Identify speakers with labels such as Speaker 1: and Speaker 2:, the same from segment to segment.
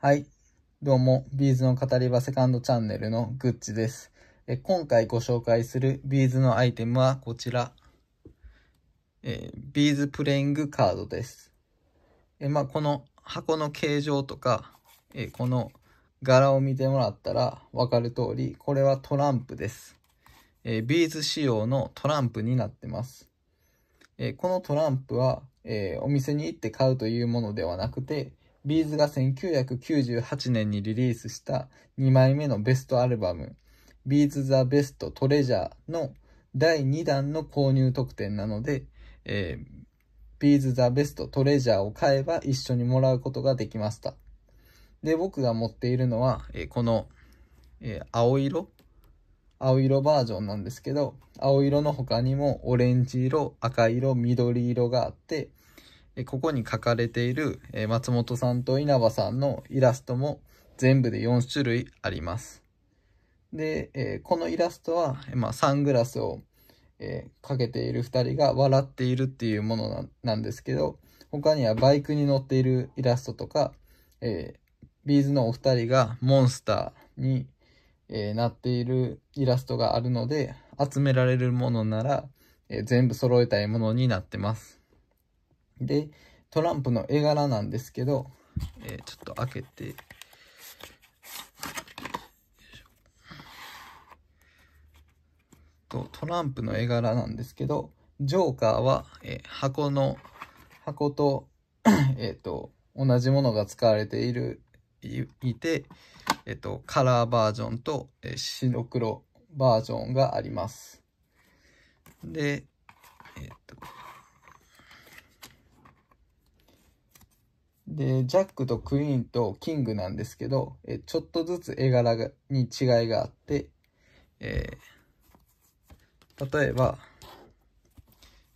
Speaker 1: はい。どうも、ビーズの語り場セカンドチャンネルのグッチです。え今回ご紹介するビーズのアイテムはこちら。えー、ビーズプレイングカードです。えまあ、この箱の形状とか、えこの柄を見てもらったらわかる通り、これはトランプです。えビーズ仕様のトランプになってます。えこのトランプは、えお店に行って買うというものではなくて、ビーズが1998年にリリースした2枚目のベストアルバム、ビーズ・ザ・ベスト・トレジャーの第2弾の購入特典なので、えー、ビーズ・ザ・ベスト・トレジャーを買えば一緒にもらうことができました。で、僕が持っているのは、えー、この、えー、青色青色バージョンなんですけど、青色の他にもオレンジ色、赤色、緑色があって、ここに書かれている松本さんと稲葉さんのイラストも全部で4種類あります。で、このイラストは、まサングラスをかけている2人が笑っているっていうものなんですけど、他にはバイクに乗っているイラストとか、えビーズのお二人がモンスターに、えなっているイラストがあるので、集められるものなら、え全部揃えたいものになってます。で、トランプの絵柄なんですけど、えー、ちょっと開けて、とトランプの絵柄なんですけど、ジョーカーは、えー、箱の、箱と、えっ、と、同じものが使われている、いいて、えっ、ー、と、カラーバージョンと、え白黒バージョンがあります。で、えっ、と、で、ジャックとクイーンとキングなんですけど、えちょっとずつ絵柄がに違いがあって、えー、例えば、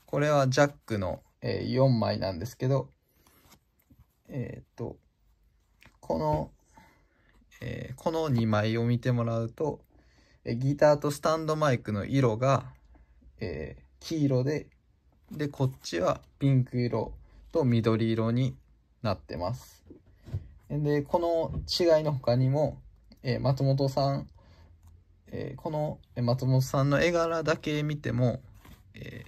Speaker 1: これはジャックの、えー、4枚なんですけど、えっ、と、この、えー、この2枚を見てもらうと、えギターとスタンドマイクの色が、え黄色で、で、こっちはピンク色と緑色になってます。で、この違いの他にも、えー、松本さん、えー、この松本さんの絵柄だけ見ても、え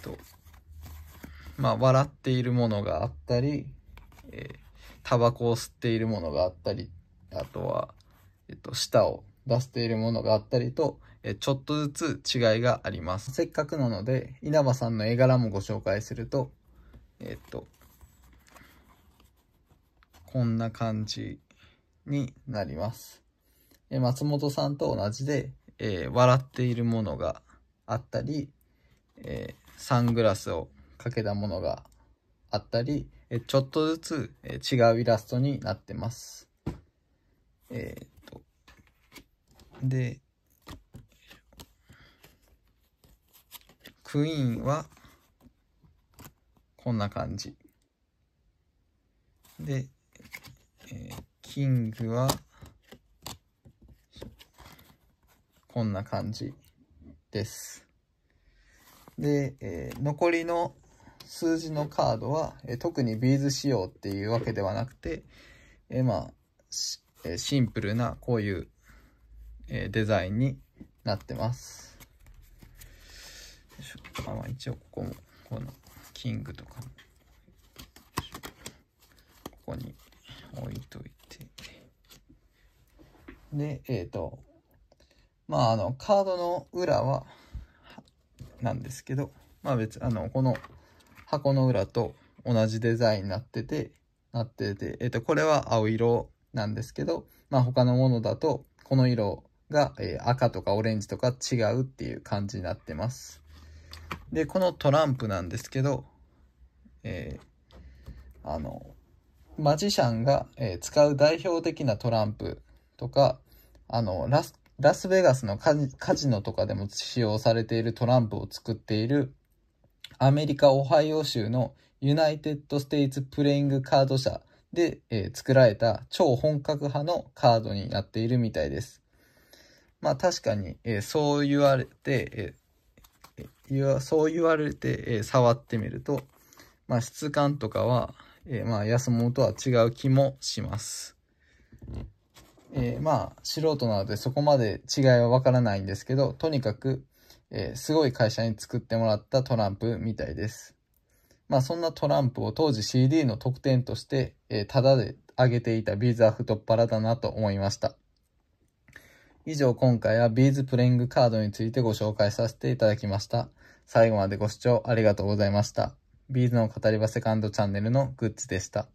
Speaker 1: ー、と、まあ、笑っているものがあったり、えー、タバコを吸っているものがあったり、あとは、えっと、舌を出しているものがあったりと、えちょっとずつ違いがあります。せっかくなので、稲葉さんの絵柄もご紹介すると、えっと、こんな感じになります。松本さんと同じで、えー、笑っているものがあったり、えー、サングラスをかけたものがあったり、えちょっとずつ、え違うイラストになってます。えー、っと、で、クイーンはこんな感じ。で、えー、キングは、こんな感じです。で、えー、残りの数字のカードは、えー、特にビーズ仕様っていうわけではなくて、えー、まあ、えシンプルなこういう、えデザインになってます。あまあ、一応ここも、このキングとかも、ここに置いといて。で、えっ、ー、と、まあ、あの、カードの裏は、なんですけど、まあ別、あの、この箱の裏と同じデザインになってて、なってて、えっ、ー、と、これは青色なんですけど、まあ他のものだと、この色が、えー、赤とかオレンジとか違うっていう感じになってます。で、このトランプなんですけど、えー、あの、マジシャンが、えー、使う代表的なトランプとか、あの、ラス、ラスベガスのカジノとかでも使用されているトランプを作っているアメリカ・オハイオ州のユナイテッド・ステイツ・プレイング・カード社で、えー、作られた超本格派のカードになっているみたいです。まあ確かに、えー、そう言われて、えー、そう言われて、えー、触ってみると、まあ質感とかは、えー、まあ、安物とは違う気もします。えー、まあ、素人なのでそこまで違いはわからないんですけど、とにかく、えー、すごい会社に作ってもらったトランプみたいです。まあ、そんなトランプを当時 CD の特典として、えー、タダであげていたビーズは太っ腹だなと思いました。以上、今回はビーズプレイングカードについてご紹介させていただきました。最後までご視聴ありがとうございました。ビーズの語り場セカンドチャンネルのグッズでした。